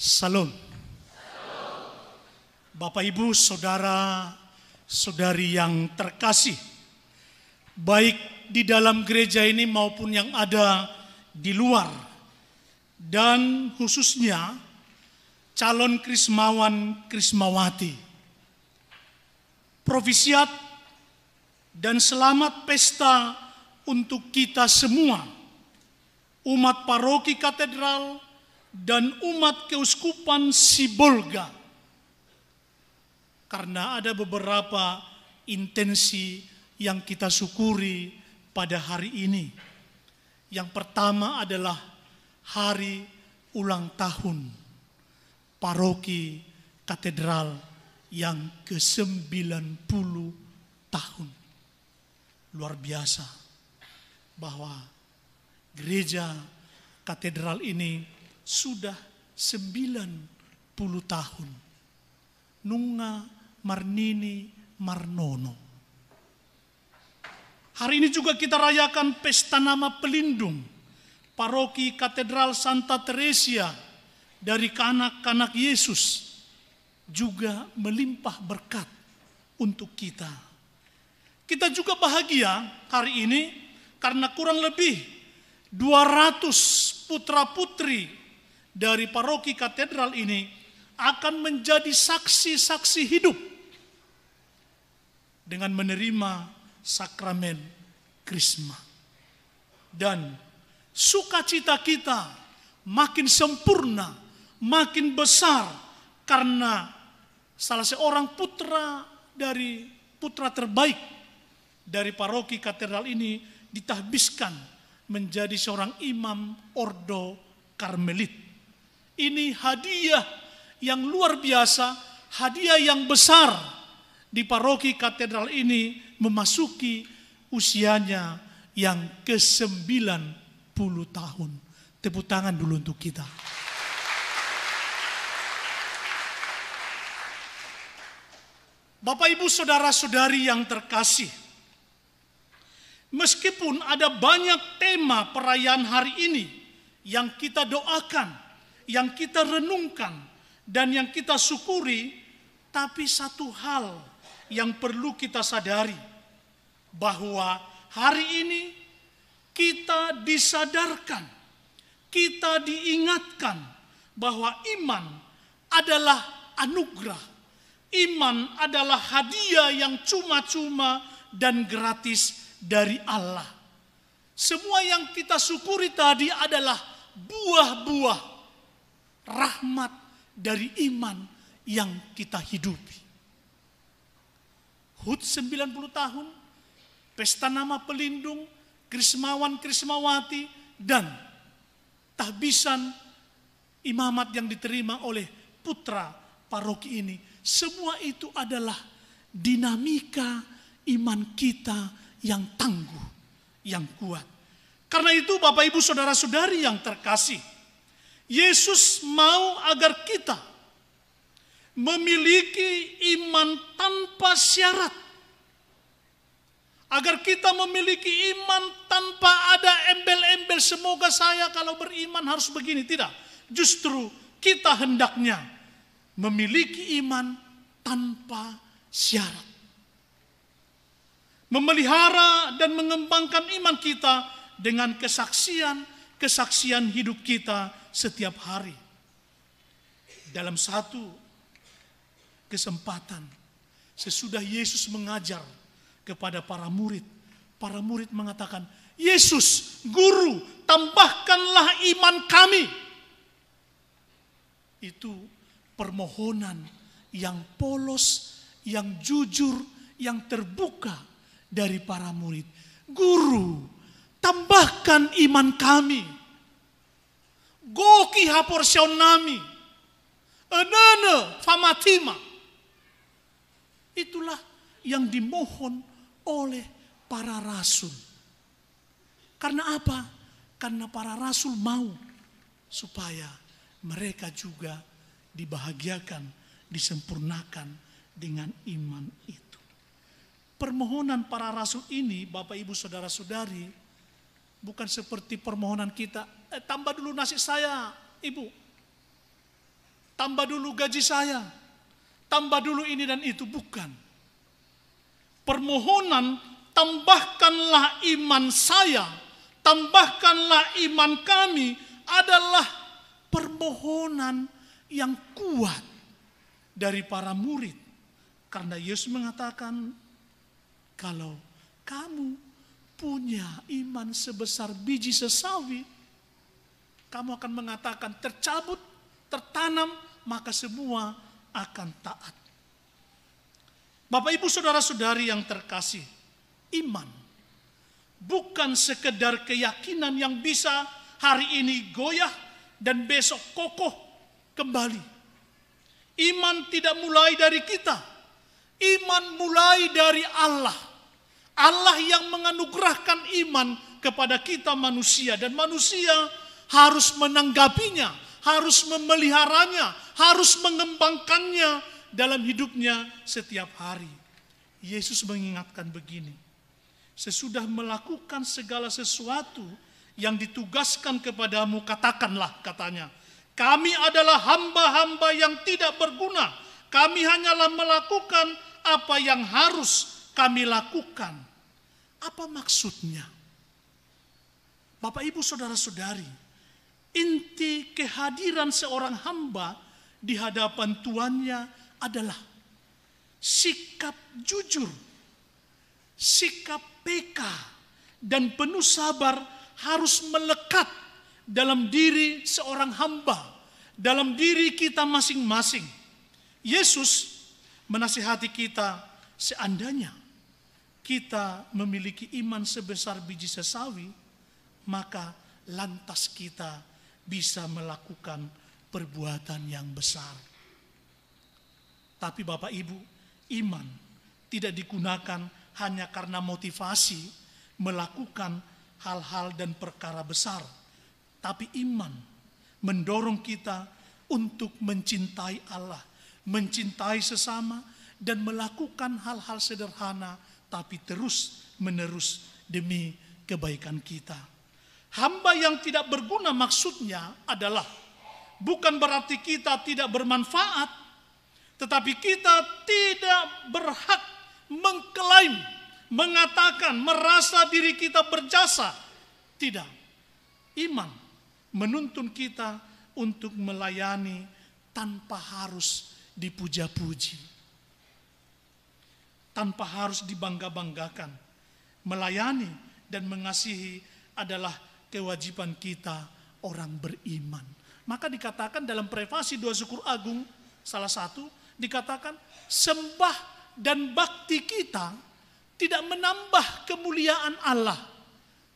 Salam. Bapak, Ibu, Saudara, Saudari yang terkasih, baik di dalam gereja ini maupun yang ada di luar, dan khususnya calon krismawan krismawati. Provisiat dan selamat pesta untuk kita semua, umat paroki katedral, dan umat keuskupan Sibolga karena ada beberapa intensi yang kita syukuri pada hari ini. Yang pertama adalah hari ulang tahun paroki katedral yang ke-90 tahun. Luar biasa bahwa gereja katedral ini sudah 90 tahun. Nunga Marnini Marnono. Hari ini juga kita rayakan pesta nama pelindung paroki Katedral Santa Teresia dari kanak-kanak Yesus juga melimpah berkat untuk kita. Kita juga bahagia hari ini karena kurang lebih 200 putra-putri dari paroki katedral ini akan menjadi saksi-saksi hidup dengan menerima sakramen krisma. Dan sukacita kita makin sempurna, makin besar karena salah seorang putra dari putra terbaik dari paroki katedral ini ditahbiskan menjadi seorang imam ordo karmelit ini hadiah yang luar biasa, hadiah yang besar di paroki katedral ini memasuki usianya yang ke-90 tahun. Tepuk tangan dulu untuk kita. Bapak Ibu saudara-saudari yang terkasih, meskipun ada banyak tema perayaan hari ini yang kita doakan, yang kita renungkan dan yang kita syukuri, tapi satu hal yang perlu kita sadari bahwa hari ini kita disadarkan, kita diingatkan bahwa iman adalah anugerah, iman adalah hadiah yang cuma-cuma dan gratis dari Allah. Semua yang kita syukuri tadi adalah buah-buah rahmat dari iman yang kita hidupi. HUT 90 tahun, pesta nama pelindung, krismawan krismawati, dan tahbisan imamat yang diterima oleh putra paroki ini. Semua itu adalah dinamika iman kita yang tangguh, yang kuat. Karena itu Bapak Ibu Saudara Saudari yang terkasih, Yesus mau agar kita memiliki iman tanpa syarat. Agar kita memiliki iman tanpa ada embel-embel semoga saya kalau beriman harus begini. Tidak. Justru kita hendaknya memiliki iman tanpa syarat. Memelihara dan mengembangkan iman kita dengan kesaksian, kesaksian hidup kita setiap hari. Dalam satu kesempatan, sesudah Yesus mengajar kepada para murid, para murid mengatakan, Yesus, Guru, tambahkanlah iman kami. Itu permohonan yang polos, yang jujur, yang terbuka dari para murid. Guru, tambahkan iman kami goki nami. Enene famatima. Itulah yang dimohon oleh para rasul. Karena apa? Karena para rasul mau supaya mereka juga dibahagiakan, disempurnakan dengan iman itu. Permohonan para rasul ini, Bapak Ibu Saudara-saudari, Bukan seperti permohonan kita, eh, tambah dulu nasi saya, ibu. Tambah dulu gaji saya. Tambah dulu ini dan itu, bukan. Permohonan, tambahkanlah iman saya, tambahkanlah iman kami adalah permohonan yang kuat dari para murid. Karena Yesus mengatakan, kalau kamu punya iman sebesar biji sesawi, kamu akan mengatakan tercabut, tertanam, maka semua akan taat. Bapak Ibu saudara-saudari yang terkasih, iman bukan sekedar keyakinan yang bisa hari ini goyah dan besok kokoh kembali. Iman tidak mulai dari kita. Iman mulai dari Allah. Allah yang menganugerahkan iman kepada kita manusia dan manusia harus menanggapinya, harus memeliharanya, harus mengembangkannya dalam hidupnya setiap hari. Yesus mengingatkan begini, sesudah melakukan segala sesuatu yang ditugaskan kepadamu, katakanlah katanya, kami adalah hamba-hamba yang tidak berguna, kami hanyalah melakukan apa yang harus kami lakukan apa maksudnya? Bapak, ibu, saudara-saudari, inti kehadiran seorang hamba di hadapan tuannya adalah sikap jujur, sikap peka, dan penuh sabar harus melekat dalam diri seorang hamba, dalam diri kita masing-masing. Yesus menasihati kita seandainya kita memiliki iman sebesar biji sesawi, maka lantas kita bisa melakukan perbuatan yang besar. Tapi Bapak Ibu, iman tidak digunakan hanya karena motivasi melakukan hal-hal dan perkara besar, tapi iman mendorong kita untuk mencintai Allah, mencintai sesama, dan melakukan hal-hal sederhana tapi terus menerus demi kebaikan kita. Hamba yang tidak berguna maksudnya adalah bukan berarti kita tidak bermanfaat, tetapi kita tidak berhak mengklaim, mengatakan, merasa diri kita berjasa. Tidak. Iman menuntun kita untuk melayani tanpa harus dipuja-puji tanpa harus dibangga-banggakan. Melayani dan mengasihi adalah kewajiban kita orang beriman. Maka dikatakan dalam privasi dua syukur agung, salah satu dikatakan sembah dan bakti kita tidak menambah kemuliaan Allah.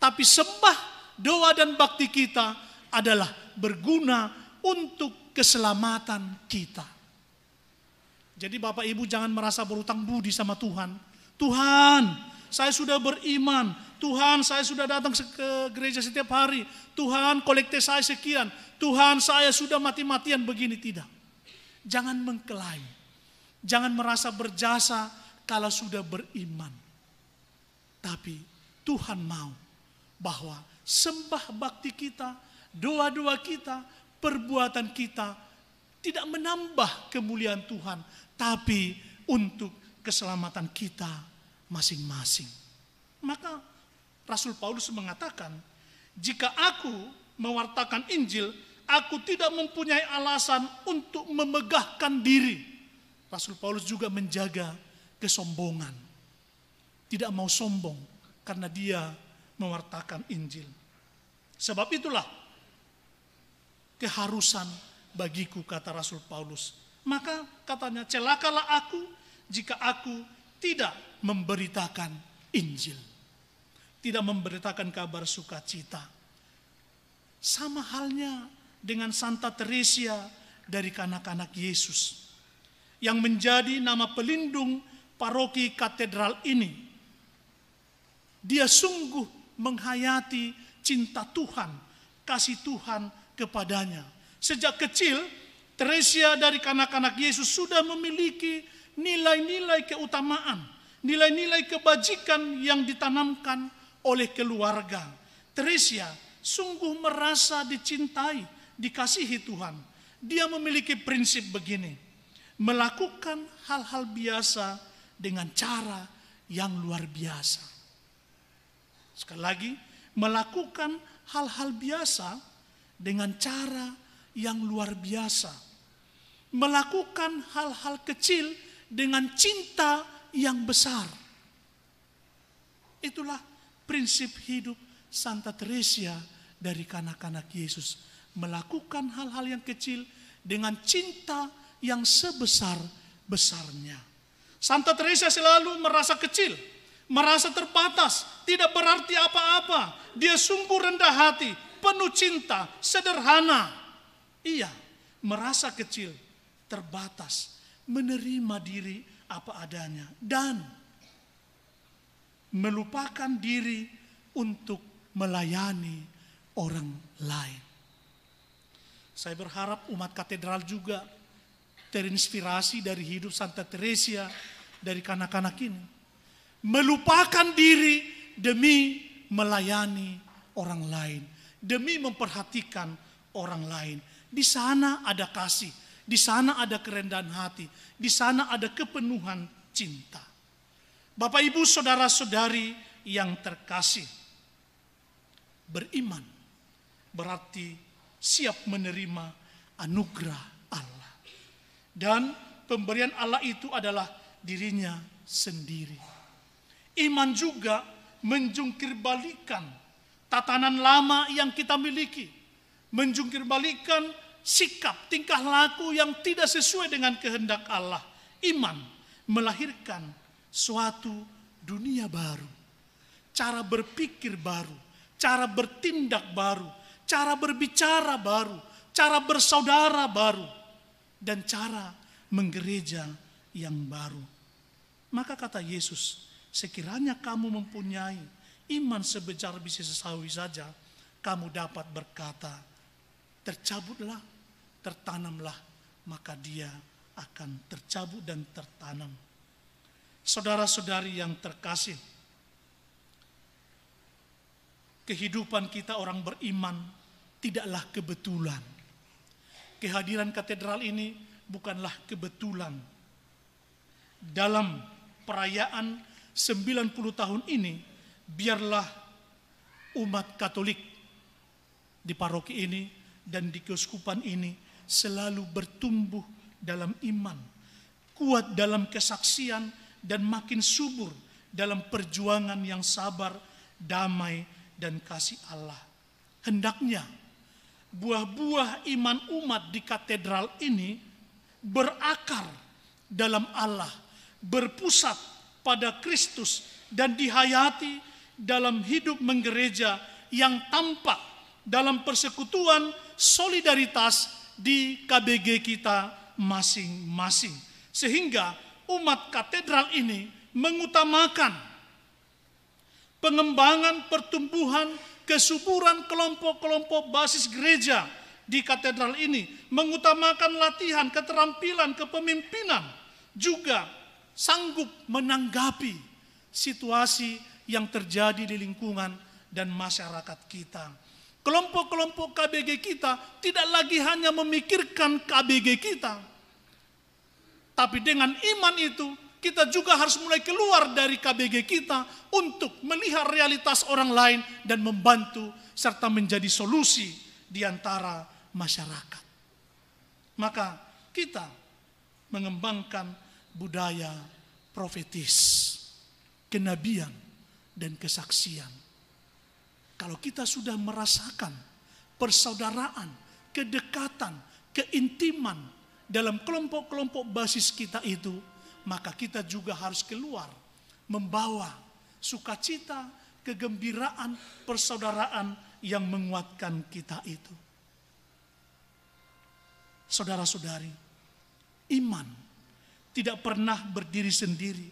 Tapi sembah, doa dan bakti kita adalah berguna untuk keselamatan kita. Jadi Bapak Ibu jangan merasa berutang budi sama Tuhan. Tuhan, saya sudah beriman. Tuhan, saya sudah datang ke gereja setiap hari. Tuhan, kolekte saya sekian. Tuhan, saya sudah mati-matian begini. Tidak. Jangan mengklaim. Jangan merasa berjasa kalau sudah beriman. Tapi Tuhan mau bahwa sembah bakti kita, doa-doa kita, perbuatan kita tidak menambah kemuliaan Tuhan, tapi untuk keselamatan kita masing-masing. Maka Rasul Paulus mengatakan, "Jika aku mewartakan Injil, aku tidak mempunyai alasan untuk memegahkan diri." Rasul Paulus juga menjaga kesombongan. Tidak mau sombong karena dia mewartakan Injil. Sebab itulah keharusan bagiku kata Rasul Paulus maka katanya, celakalah aku jika aku tidak memberitakan Injil. Tidak memberitakan kabar sukacita. Sama halnya dengan Santa Teresia dari kanak-kanak Yesus. Yang menjadi nama pelindung paroki katedral ini. Dia sungguh menghayati cinta Tuhan, kasih Tuhan kepadanya. Sejak kecil Teresia dari kanak-kanak Yesus sudah memiliki nilai-nilai keutamaan, nilai-nilai kebajikan yang ditanamkan oleh keluarga. Teresia sungguh merasa dicintai, dikasihi Tuhan. Dia memiliki prinsip begini, melakukan hal-hal biasa dengan cara yang luar biasa. Sekali lagi, melakukan hal-hal biasa dengan cara yang luar biasa melakukan hal-hal kecil dengan cinta yang besar. Itulah prinsip hidup Santa Teresa dari kanak-kanak Yesus. Melakukan hal-hal yang kecil dengan cinta yang sebesar-besarnya. Santa Teresa selalu merasa kecil, merasa terbatas, tidak berarti apa-apa. Dia sungguh rendah hati, penuh cinta, sederhana. Iya, merasa kecil, terbatas, menerima diri apa adanya, dan melupakan diri untuk melayani orang lain. Saya berharap umat katedral juga terinspirasi dari hidup Santa Teresa dari kanak-kanak ini. Melupakan diri demi melayani orang lain, demi memperhatikan orang lain. Di sana ada kasih, di sana ada kerendahan hati, di sana ada kepenuhan cinta. Bapak Ibu, saudara-saudari yang terkasih, beriman berarti siap menerima anugerah Allah. Dan pemberian Allah itu adalah dirinya sendiri. Iman juga menjungkirbalikan tatanan lama yang kita miliki. menjungkirbalikan sikap, tingkah laku yang tidak sesuai dengan kehendak Allah. Iman melahirkan suatu dunia baru. Cara berpikir baru, cara bertindak baru, cara berbicara baru, cara bersaudara baru, dan cara menggereja yang baru. Maka kata Yesus, sekiranya kamu mempunyai iman sebesar bisa sesawi saja, kamu dapat berkata, tercabutlah, tertanamlah, maka dia akan tercabut dan tertanam. Saudara-saudari yang terkasih, kehidupan kita orang beriman tidaklah kebetulan. Kehadiran katedral ini bukanlah kebetulan. Dalam perayaan 90 tahun ini, biarlah umat Katolik di paroki ini dan di keuskupan ini selalu bertumbuh dalam iman, kuat dalam kesaksian dan makin subur dalam perjuangan yang sabar, damai dan kasih Allah. Hendaknya buah-buah iman umat di katedral ini berakar dalam Allah, berpusat pada Kristus dan dihayati dalam hidup menggereja yang tampak dalam persekutuan solidaritas di KBG kita masing-masing. Sehingga umat katedral ini mengutamakan pengembangan pertumbuhan kesuburan kelompok-kelompok basis gereja di katedral ini, mengutamakan latihan, keterampilan, kepemimpinan, juga sanggup menanggapi situasi yang terjadi di lingkungan dan masyarakat kita. Kelompok-kelompok KBG kita tidak lagi hanya memikirkan KBG kita. Tapi dengan iman itu, kita juga harus mulai keluar dari KBG kita untuk melihat realitas orang lain dan membantu serta menjadi solusi di antara masyarakat. Maka kita mengembangkan budaya profetis, kenabian, dan kesaksian kalau kita sudah merasakan persaudaraan, kedekatan, keintiman dalam kelompok-kelompok basis kita itu, maka kita juga harus keluar membawa sukacita, kegembiraan, persaudaraan yang menguatkan kita itu. Saudara-saudari, iman tidak pernah berdiri sendiri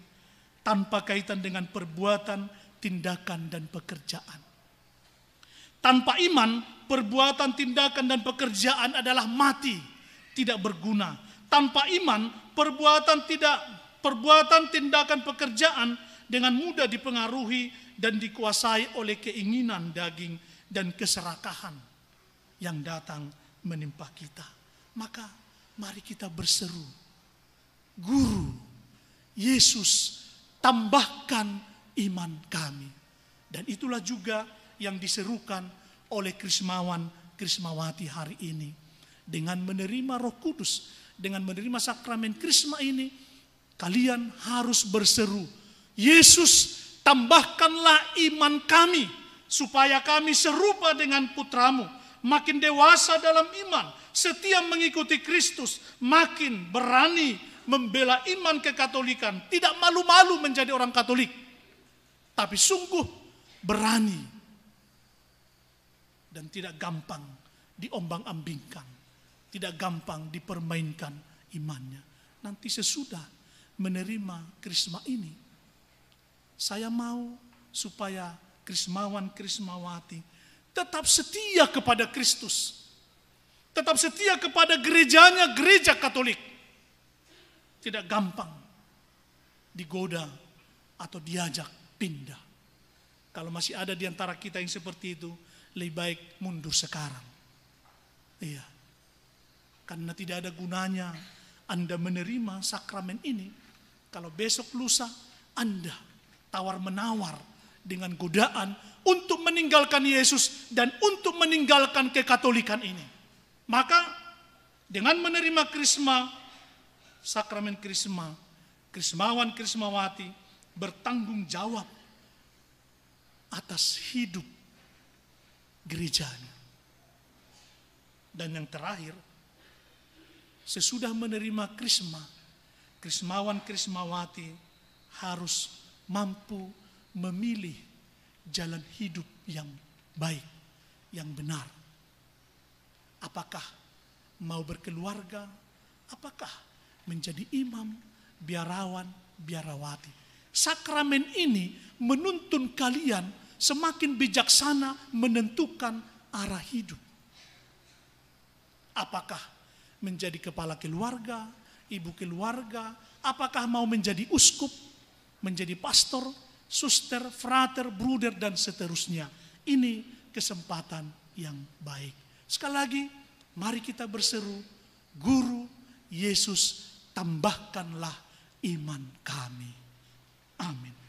tanpa kaitan dengan perbuatan, tindakan, dan pekerjaan. Tanpa iman, perbuatan, tindakan, dan pekerjaan adalah mati, tidak berguna. Tanpa iman, perbuatan tidak perbuatan, tindakan, pekerjaan dengan mudah dipengaruhi dan dikuasai oleh keinginan daging dan keserakahan yang datang menimpa kita. Maka mari kita berseru, Guru Yesus tambahkan iman kami. Dan itulah juga yang diserukan oleh Krismawan Krismawati hari ini. Dengan menerima Roh Kudus, dengan menerima sakramen Krisma ini, kalian harus berseru, Yesus, tambahkanlah iman kami supaya kami serupa dengan putramu, makin dewasa dalam iman, setia mengikuti Kristus, makin berani membela iman kekatolikan, tidak malu-malu menjadi orang Katolik, tapi sungguh berani dan tidak gampang diombang-ambingkan, tidak gampang dipermainkan imannya. Nanti sesudah menerima krisma ini, saya mau supaya krismawan krismawati tetap setia kepada Kristus, tetap setia kepada gerejanya gereja Katolik. Tidak gampang digoda atau diajak pindah. Kalau masih ada di antara kita yang seperti itu, lebih baik mundur sekarang. Iya. Karena tidak ada gunanya Anda menerima sakramen ini kalau besok lusa Anda tawar-menawar dengan godaan untuk meninggalkan Yesus dan untuk meninggalkan kekatolikan ini. Maka dengan menerima krisma, sakramen krisma, krismawan krismawati bertanggung jawab atas hidup gerejanya. Dan yang terakhir, sesudah menerima krisma, krismawan krismawati harus mampu memilih jalan hidup yang baik, yang benar. Apakah mau berkeluarga? Apakah menjadi imam, biarawan, biarawati? Sakramen ini menuntun kalian semakin bijaksana menentukan arah hidup. Apakah menjadi kepala keluarga, ibu keluarga, apakah mau menjadi uskup, menjadi pastor, suster, frater, bruder, dan seterusnya. Ini kesempatan yang baik. Sekali lagi, mari kita berseru, Guru Yesus, tambahkanlah iman kami. Amin.